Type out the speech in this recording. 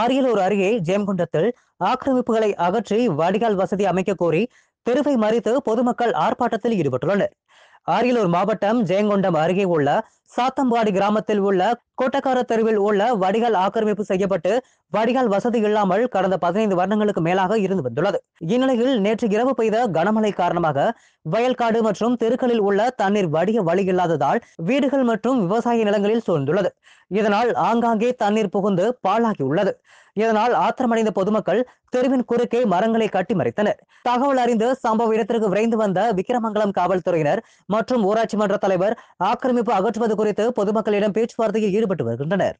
ஆரியலூர் அருகே ஜெயங்குண்டத்தில் ஆக்கிரமிப்புகளை அகற்றி வடிகால் வசதி அமைக்க கோரி தெருவை மறித்து பொதுமக்கள் ஆர்ப்பாட்டத்தில் ஈடுபட்டுள்ளனர் அரியலூர் மாவட்டம் ஜெயங்கொண்டம் அருகே உள்ள சாத்தம்பாடி கிராமத்தில் உள்ள கோட்டக்கார தெருவில் உள்ள வடிகால் ஆக்கிரமிப்பு செய்யப்பட்டு வடிகால் வசதி இல்லாமல் கடந்த பதினைந்து வருடங்களுக்கு மேலாக இருந்து வந்துள்ளது இந்நிலையில் நேற்று இரவு பெய்த கனமழை காரணமாக வயல்காடு மற்றும் தெருக்களில் உள்ள தண்ணீர் வடிய வழி இல்லாததால் வீடுகள் மற்றும் விவசாய நிலங்களில் சூழ்ந்துள்ளது இதனால் ஆங்காங்கே தண்ணீர் புகுந்து பாழாகியுள்ளது இதனால் ஆத்திரமடைந்த பொதுமக்கள் தெருவின் குறுக்கே மரங்களை கட்டி மறைத்தனர் தகவல் அறிந்து சம்பவ இடத்திற்கு விரைந்து வந்த விக்கிரமங்கலம் காவல்துறையினர் மற்றும் ஊராட்சி மன்ற தலைவர் ஆக்கிரமிப்பு அகற்றுவது குறித்து பொதுமக்களிடம் பேச்சுவார்த்தையில் ஈடுபட்டு வருகின்றனர்